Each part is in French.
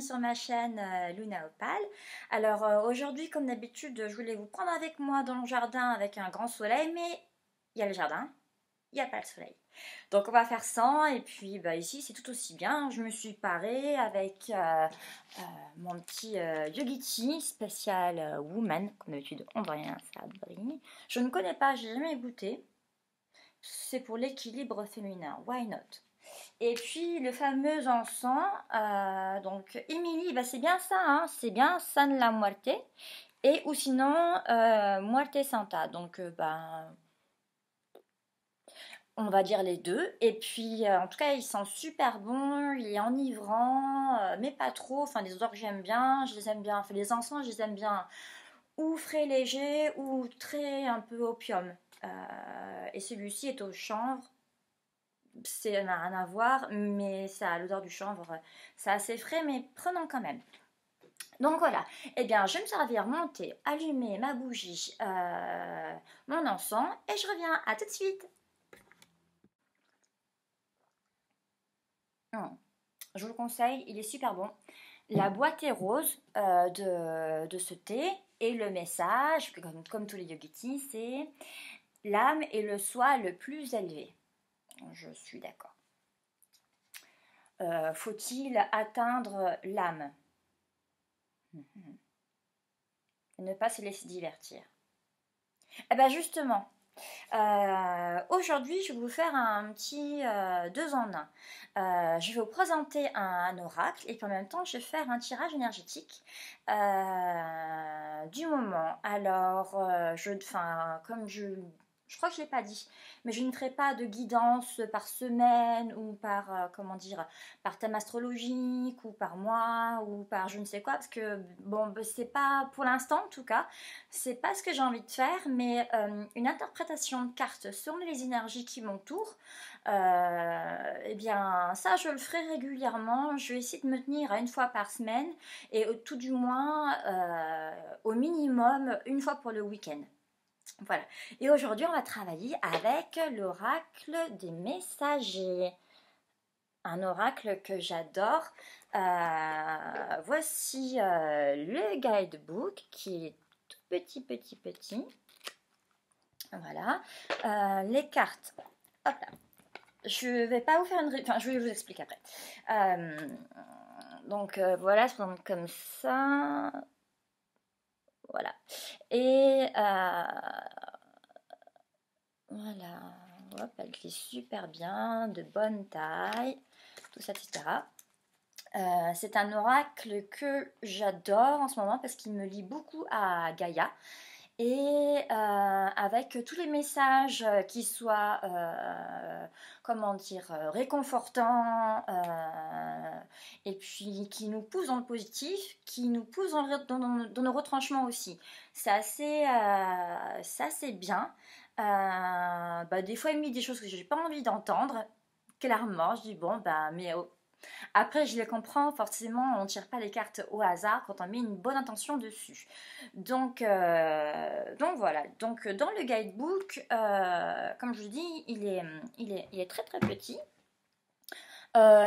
sur ma chaîne euh, Luna Opal. Alors euh, aujourd'hui comme d'habitude je voulais vous prendre avec moi dans le jardin avec un grand soleil mais il y a le jardin, il n'y a pas le soleil. Donc on va faire sans et puis bah, ici c'est tout aussi bien. Je me suis parée avec euh, mon petit yogiti spécial woman. Comme d'habitude on ne voit rien, ça brille. Je ne connais pas, j'ai jamais goûté. C'est pour l'équilibre féminin, why not et puis le fameux encens, euh, donc Emily, bah, c'est bien ça, hein, c'est bien San la Muerte, et ou sinon euh, Muerte Santa, donc euh, ben, on va dire les deux. Et puis en tout cas, il sent super bon, il est enivrant, mais pas trop. Enfin, les odeurs j'aime bien, je les aime bien. Enfin, les encens, je les aime bien, ou frais léger, ou très un peu opium. et celui-ci est au chanvre c'est n'a rien à voir, mais ça a l'odeur du chanvre, euh, c'est assez frais, mais prenons quand même. Donc voilà, eh bien je vais me servir mon thé, allumer ma bougie, euh, mon encens, et je reviens, à tout de suite hmm. Je vous le conseille, il est super bon. La boîte est rose euh, de, ce thé, et le message, comme, tous les yogitis, c'est l'âme et le soi le plus élevé. Je suis d'accord. Euh, faut-il atteindre l'âme Ne pas se laisser divertir. Eh bien justement, euh, Aujourd'hui, je vais vous faire un petit euh, deux en un. je vais vous présenter un, oracle et en même temps, je vais faire un tirage énergétique du moment. Alors, je, comme je je crois que je ne l'ai pas dit, mais je ne ferai pas de guidance par semaine ou par, euh, comment dire, par thème astrologique ou par mois ou par je ne sais quoi, parce que, bon, bah, c'est pas, pour l'instant en tout cas, c'est pas ce que j'ai envie de faire, mais euh, une interprétation de cartes sur les énergies qui m'entourent, et euh, eh bien, ça, je le ferai régulièrement. Je vais essayer de me tenir à une fois par semaine et tout du moins, au minimum, une fois pour le week-end. Voilà. Et aujourd'hui, on va travailler avec l'oracle des messagers. Un oracle que j'adore. Euh, voici euh, le guidebook qui est tout petit, petit, petit. Voilà. Euh, les cartes. Hop là. Je vais pas vous faire une... Enfin, je vais vous expliquer après. donc voilà, c'est comme ça. Voilà. Et euh, voilà. Hop, elle glisse super bien, de bonne taille, tout ça, etc. Euh, c'est un oracle que j'adore en ce moment parce qu'il me lie beaucoup à Gaïa et euh, avec tous les messages euh, qui soient, euh, comment dire, réconfortants, et puis qui nous poussent dans le positif, qui nous poussent dans, nos retranchements aussi. C'est assez, assez, bien. Bah, des fois, il me dit des choses que je n'ai pas envie d'entendre, clairement. Je dis, bon, bah, mais... Oh, après, je les comprends, forcément, on ne tire pas les cartes au hasard quand on met une bonne intention dessus. Donc, euh, donc voilà. Donc, euh, dans le guidebook, euh, comme je vous dis, il est, il il est très très petit.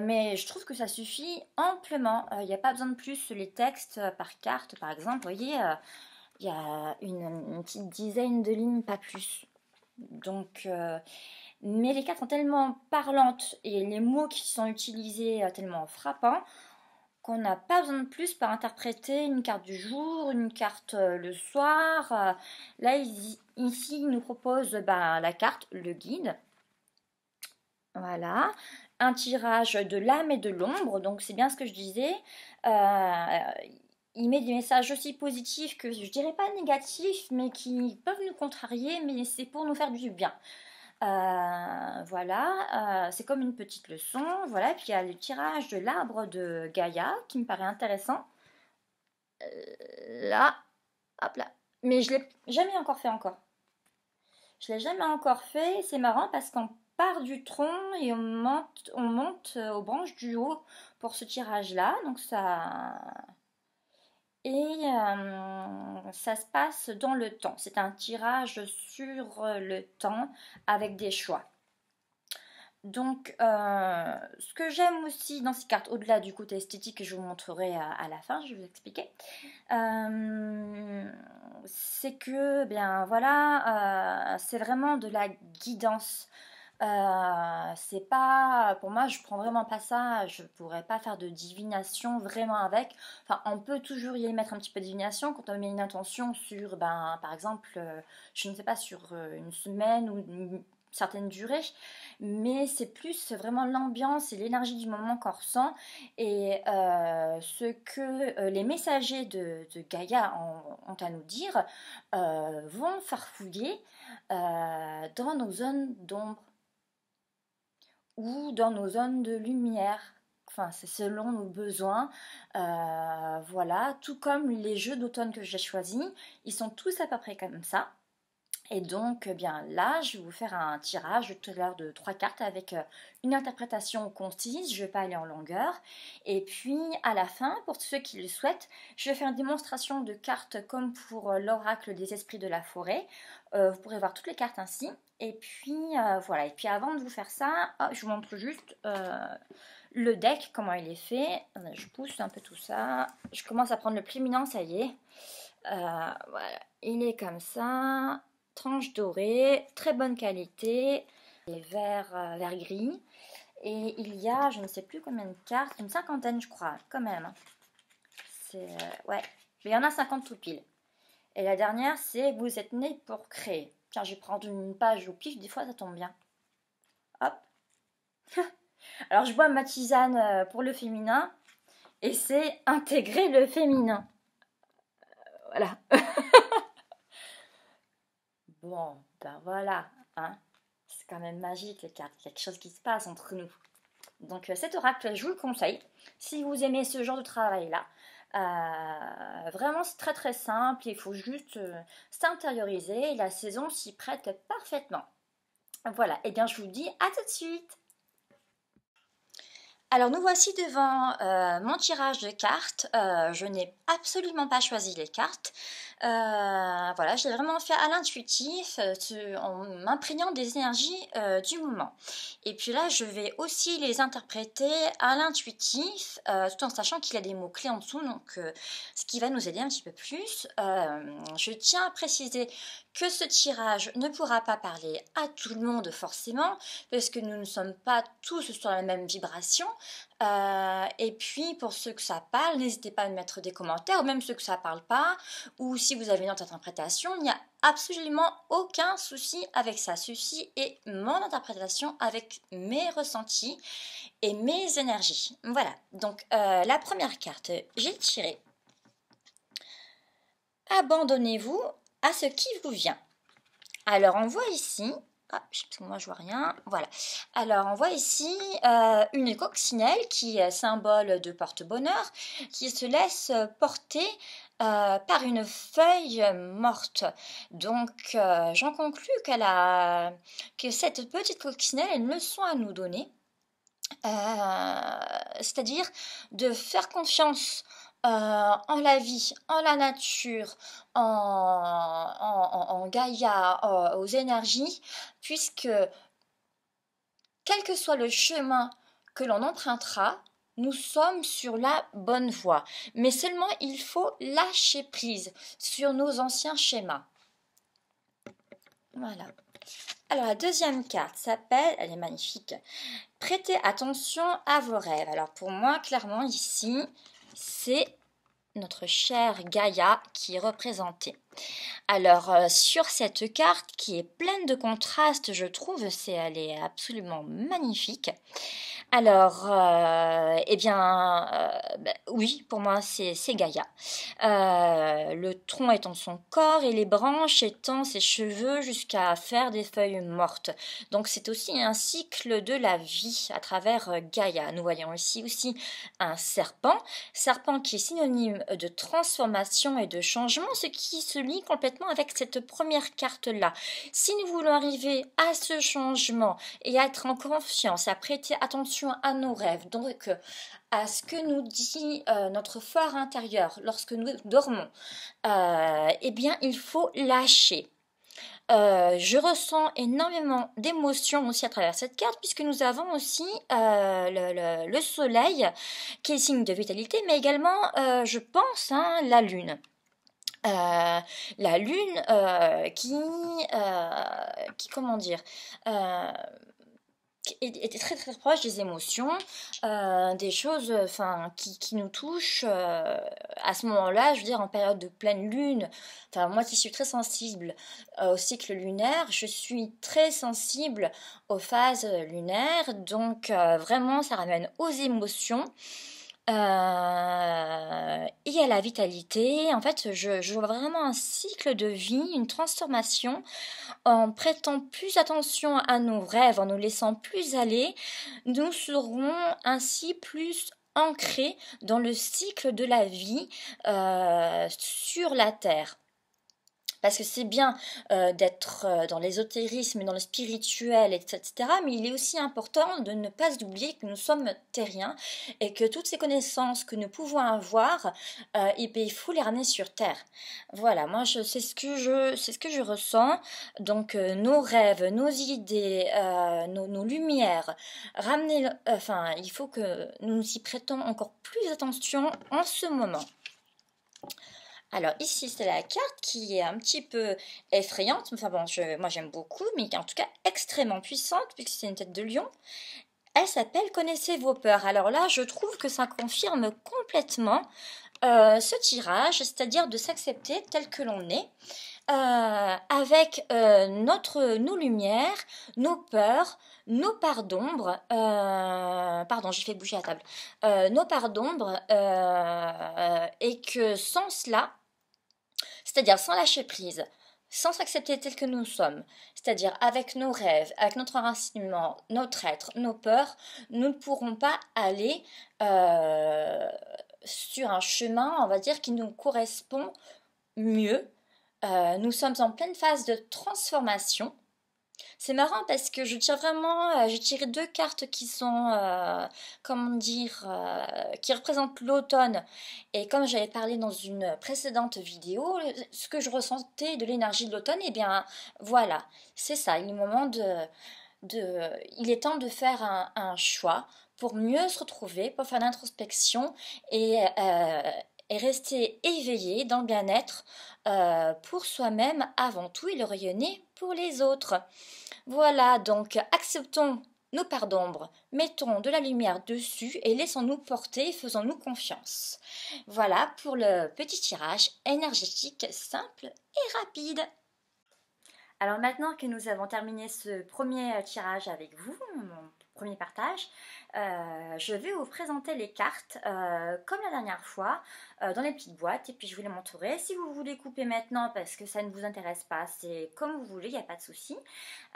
mais je trouve que ça suffit amplement. Il n'y a pas besoin de plus. Les textes par carte, par exemple, vous voyez, il y a une, une, petite dizaine de lignes, pas plus. Donc, mais les cartes sont tellement parlantes et les mots qui sont utilisés euh, tellement frappants qu'on n'a pas besoin de plus pour interpréter une carte du jour, une carte euh, le soir. Euh. Là, ici, il nous propose bah, la carte, le guide. Voilà, un tirage de l'âme et de l'ombre, donc c'est bien ce que je disais. il met des messages aussi positifs que je dirais pas négatifs, mais qui peuvent nous contrarier, mais c'est pour nous faire du bien. Euh, voilà, euh, c'est comme une petite leçon. Voilà, puis il y a le tirage de l'arbre de Gaïa qui me paraît intéressant. Euh, là, hop là. Mais je l'ai jamais encore fait encore. Je l'ai jamais encore fait. C'est marrant parce qu'on part du tronc et on monte, on monte aux branches du haut pour ce tirage-là. Donc ça, et euh, ça se passe dans le temps. C'est un tirage sur euh, le temps avec des choix. Donc, euh, ce que j'aime aussi dans ces cartes, au-delà du côté esthétique que je vous montrerai à, la fin, je vais vous expliquer, c'est que, eh bien voilà, c'est vraiment de la guidance euh, c'est pas pour moi je prends vraiment pas ça je pourrais pas faire de divination vraiment avec enfin on peut toujours y mettre un petit peu de divination quand on met une intention sur ben par exemple euh, je ne sais pas sur euh, une semaine ou une certaine durée mais c'est plus vraiment l'ambiance et l'énergie du moment qu'on ressent et ce que les messagers de, Gaïa ont, ont, à nous dire vont farfouiller dans nos zones d'ombre ou dans nos zones de lumière. Enfin, c'est selon nos besoins. Euh, voilà, tout comme les jeux d'automne que j'ai choisis, ils sont tous à peu près comme ça. Et donc, eh bien là, je vais vous faire un tirage tout à l'heure de trois cartes avec euh, une interprétation concise. Je ne vais pas aller en longueur. Et puis, à la fin, pour ceux qui le souhaitent, je vais faire une démonstration de cartes comme pour euh, l'oracle des esprits de la forêt. Euh, vous pourrez voir toutes les cartes ainsi. Et puis euh, voilà, et puis avant de vous faire ça, ah, je vous montre juste euh, le deck, comment il est fait. Je pousse un peu tout ça. Je commence à prendre le minant, ça y est. voilà, il est comme ça. Tranche dorée, très bonne qualité. Il vert, vert gris. Et il y a, je ne sais plus combien de cartes, une cinquantaine je crois, quand même. C'est... ouais, mais il y en a 50 tout pile. Et la dernière, c'est vous êtes né pour créer. Tiens, je vais prendre une page au pif, des fois ça tombe bien. Hop. Alors je bois ma tisane euh, pour le féminin et c'est intégrer le féminin. voilà. bon, ben voilà. Hein. C'est quand même magique les cartes. Il y a quelque chose qui se passe entre nous. Donc euh, cet oracle, je vous le conseille. Si vous aimez ce genre de travail-là, euh, vraiment, c'est très très simple, il faut juste euh, s'intérioriser et la saison s'y prête parfaitement. Voilà, et eh bien je vous dis à tout de suite alors nous voici devant euh, mon tirage de cartes. je n'ai absolument pas choisi les cartes. Euh, voilà, j'ai vraiment fait à l'intuitif, euh, en m'imprégnant des énergies euh, du moment. Et puis là, je vais aussi les interpréter à l'intuitif, tout en sachant qu'il y a des mots-clés en dessous, donc ce qui va nous aider un petit peu plus. je tiens à préciser que ce tirage ne pourra pas parler à tout le monde forcément, parce que nous ne sommes pas tous sur la même vibration. Euh, et puis pour ceux que ça parle, n'hésitez pas à mettre des commentaires, ou même ceux que ça parle pas, ou si vous avez une autre interprétation, il n'y a absolument aucun souci avec ça. Ceci est mon interprétation avec mes ressentis et mes énergies. Voilà, donc euh, la première carte, j'ai tiré. Abandonnez-vous à ce qui vous vient. Alors on voit ici, ah, moi je vois rien, voilà. Alors on voit ici euh, une coccinelle qui est symbole de porte-bonheur, qui se laisse porter euh, par une feuille morte. Donc euh, j'en conclus qu'elle a, que cette petite coccinelle a une leçon à nous donner, c'est-à-dire de faire confiance euh, en la vie, en la nature, en, Gaïa, aux énergies, puisque quel que soit le chemin que l'on empruntera, nous sommes sur la bonne voie. Mais seulement il faut lâcher prise sur nos anciens schémas. Voilà. Alors la deuxième carte s'appelle, elle est magnifique, Prêtez attention à vos rêves. Alors pour moi, clairement ici, c'est notre chère Gaïa qui est représentée. Alors euh, sur cette carte qui est pleine de contrastes, je trouve, c'est elle est absolument magnifique. Alors, euh, eh bien, euh, bah, oui, pour moi, c'est Gaïa. le tronc en son corps et les branches étant ses cheveux jusqu'à faire des feuilles mortes. Donc c'est aussi un cycle de la vie à travers Gaïa. Nous voyons ici aussi un serpent, serpent qui est synonyme de transformation et de changement, ce qui se complètement avec cette première carte-là. Si nous voulons arriver à ce changement et être en confiance, à prêter attention à nos rêves, donc à ce que nous dit euh, notre phare intérieur lorsque nous dormons, euh, eh bien, il faut lâcher. Euh, je ressens énormément d'émotions aussi à travers cette carte, puisque nous avons aussi le, soleil, qui est signe de vitalité, mais également, je pense, hein, la lune. Euh, la lune euh, qui, euh, qui, comment dire, était très très proche des émotions, des choses enfin, qui, qui, nous touchent à ce moment-là, je veux dire en période de pleine lune, enfin moi qui suis très sensible au cycle lunaire, je suis très sensible aux phases lunaires, donc vraiment ça ramène aux émotions. Euh, et à la vitalité. En fait, je, vois vraiment un cycle de vie, une transformation, en prêtant plus attention à nos rêves, en nous laissant plus aller. Nous serons ainsi plus ancrés dans le cycle de la vie euh, sur la Terre. Parce que c'est bien euh, d'être euh, dans l'ésotérisme, dans le spirituel, etc. Mais il est aussi important de ne pas oublier que nous sommes terriens et que toutes ces connaissances que nous pouvons avoir, euh, il faut les ramener sur Terre. Voilà, moi c'est ce que je c'est ce que je ressens. Donc nos rêves, nos idées, nos, lumières, ramener, enfin il faut que nous y prêtons encore plus attention en ce moment. Alors ici, c'est la carte qui est un petit peu effrayante. Enfin bon, je, moi j'aime beaucoup, mais qui est en tout cas extrêmement puissante puisque c'est une tête de lion. Elle s'appelle Connaissez vos peurs. Alors là, je trouve que ça confirme complètement euh, ce tirage, c'est-à-dire de s'accepter tel que l'on est, euh, avec euh, notre, nos lumières, nos peurs, nos parts d'ombre, pardon, j'ai fait bouger la table, nos parts d'ombre, et que sans cela, c'est-à-dire sans lâcher prise, sans s'accepter tel que nous sommes, c'est-à-dire avec nos rêves, avec notre enracinement, notre être, nos peurs, nous ne pourrons pas aller euh, sur un chemin, on va dire, qui nous correspond mieux. Euh, nous sommes en pleine phase de transformation c'est marrant parce que je tiens vraiment, euh, j'ai tiré deux cartes qui sont, euh, comment dire, euh, qui représentent l'automne. Et comme j'avais parlé dans une précédente vidéo, ce que je ressentais de l'énergie de l'automne, et eh bien voilà, c'est ça. Il est moment de, de, il est temps de faire un, choix pour mieux se retrouver, pour faire l'introspection et, et rester éveillé dans le bien-être euh, pour soi-même avant tout et le rayonner pour les autres. Voilà, donc acceptons nos parts d'ombre, mettons de la lumière dessus et laissons-nous porter, faisons-nous confiance. Voilà pour le petit tirage énergétique simple et rapide. Alors maintenant que nous avons terminé ce premier tirage avec vous, premier partage, euh, je vais vous présenter les cartes euh, comme la dernière fois euh, dans les petites boîtes et puis je vous les montrerai. Si vous voulez couper maintenant parce que ça ne vous intéresse pas, c'est comme vous voulez, il n'y a pas de souci.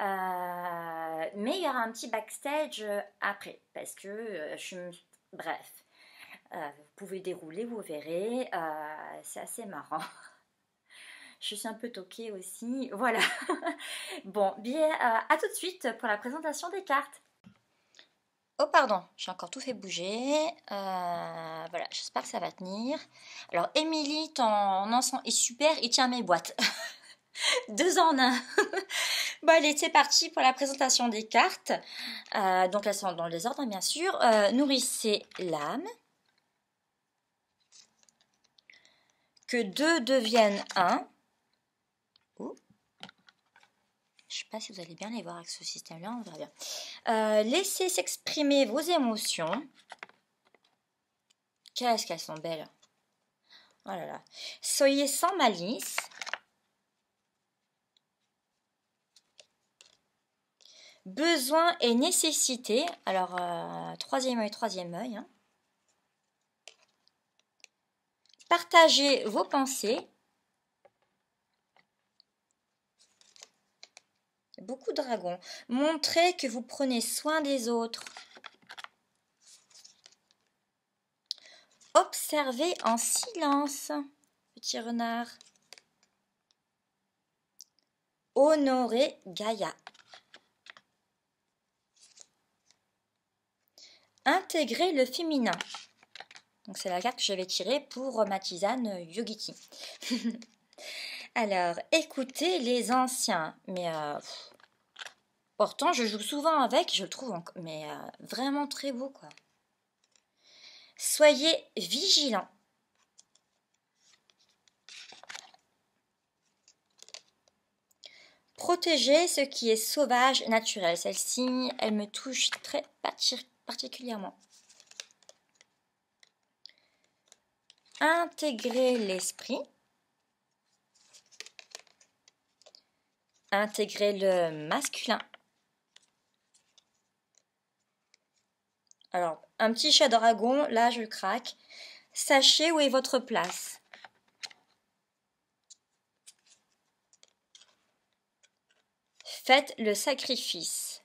mais il y aura un petit backstage après parce que je me... Bref, vous pouvez dérouler, vous verrez, c'est assez marrant je suis un peu toquée aussi, voilà. bon, bien, à tout de suite pour la présentation des cartes. Oh pardon, j'ai encore tout fait bouger. Euh, voilà, j'espère que ça va tenir. Alors Émilie, ton ensemble est super, il tient mes boîtes. Deux en un. bon allez, c'est parti pour la présentation des cartes. Euh, donc elles sont dans les ordres hein, bien sûr. Euh, nourrissez l'âme. Que deux deviennent un. Je ne sais pas si vous allez bien les voir avec ce système-là, on verra bien. Euh, laissez s'exprimer vos émotions. Qu'est-ce qu'elles sont belles. Oh Soyez sans malice. Besoin et nécessité. Alors, euh, troisième œil, troisième œil. Hein. Partagez vos pensées Beaucoup de dragons. Montrez que vous prenez soin des autres. Observez en silence, petit renard. Honorez Gaïa. Intégrer le féminin. Donc c'est la carte que je vais tirer pour ma tisane Yogiti. Alors, écoutez les anciens. Mais euh, pourtant, je joue souvent avec, je le trouve mais euh, vraiment très beau quoi. Soyez vigilants. Protéger ce qui est sauvage et naturel. Celle-ci, elle me touche très particulièrement. Intégrer l'esprit. intégrer le masculin. Alors, un petit chat dragon, là je craque. Sachez où est votre place. Faites le sacrifice.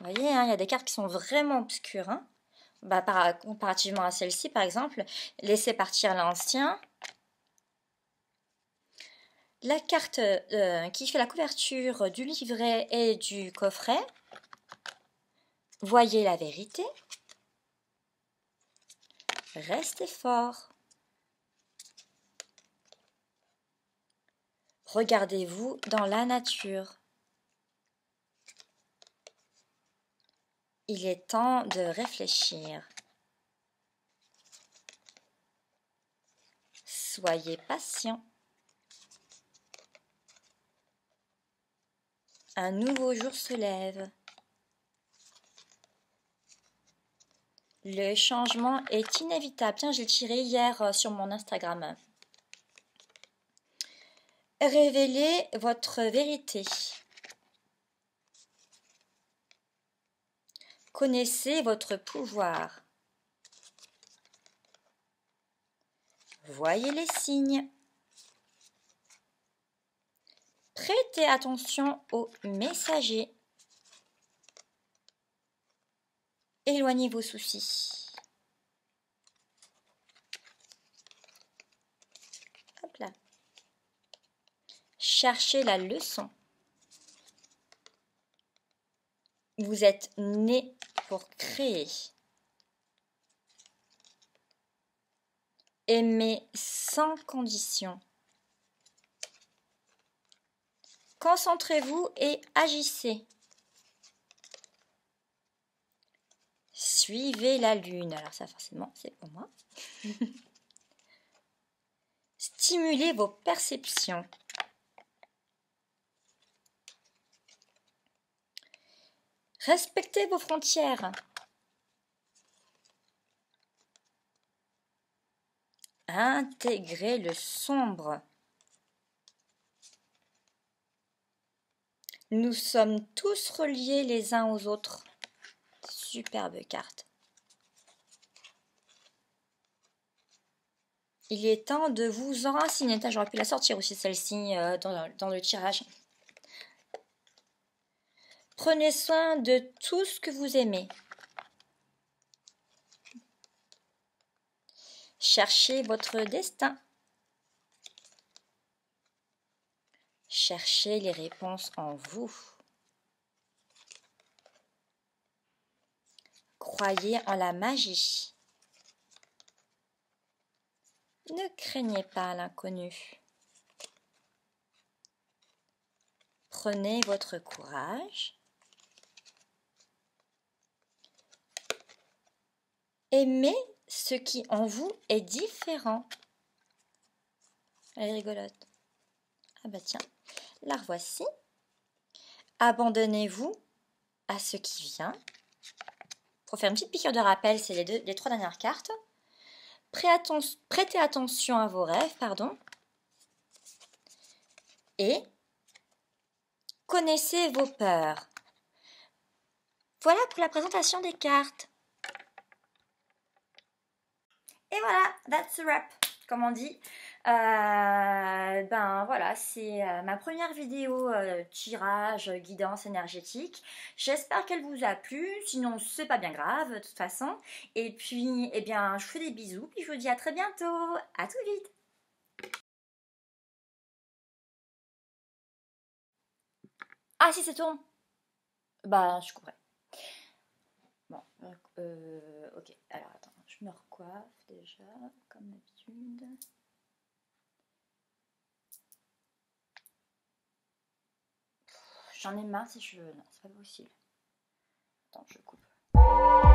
Vous voyez, hein, il y a des cartes qui sont vraiment obscures. Hein bah, par, comparativement à celle-ci, par exemple, laissez partir l'ancien, la carte euh, qui fait la couverture du livret et du coffret. Voyez la vérité. Restez fort. Regardez-vous dans la nature. Il est temps de réfléchir. Soyez patient. Un nouveau jour se lève. Le changement est inévitable. Tiens, l'ai tiré hier euh, sur mon Instagram. Révélez votre vérité. Connaissez votre pouvoir. Voyez les signes. Prêtez attention aux messagers. Éloignez vos soucis. Hop là. Cherchez la leçon. Vous êtes né pour créer. Aimez sans condition. Concentrez-vous et agissez. Suivez la lune. Alors ça forcément, c'est pour moi. Stimulez vos perceptions. Respectez vos frontières. Intégrez le sombre. Nous sommes tous reliés les uns aux autres. Superbe carte. Il est temps de vous enraciner. J'aurais pu la sortir aussi celle-ci euh, dans le tirage. Prenez soin de tout ce que vous aimez. Cherchez votre destin. Cherchez les réponses en vous. Croyez en la magie. Ne craignez pas l'inconnu. Prenez votre courage. Aimez ce qui en vous est différent. Elle est rigolote. Ah bah tiens. La revoici. Abandonnez-vous à ce qui vient. Pour faire une petite piqûre de rappel, c'est les, les trois dernières cartes. Prêtez attention à vos rêves, pardon. Et connaissez vos peurs. Voilà pour la présentation des cartes. Et voilà, that's the wrap comme on dit. Euh, ben voilà, c'est euh, ma première vidéo euh, tirage, guidance énergétique. J'espère qu'elle vous a plu, sinon c'est pas bien grave de toute façon. Et puis, eh bien, je vous fais des bisous, puis je vous dis à très bientôt. À tout vite Ah si, c'est tourne Bah, ben, je compris. Bon, ok. Alors, attends, je me recoiffe déjà, comme d'habitude. J'en ai marre ces cheveux non c'est pas possible. Attends, je coupe.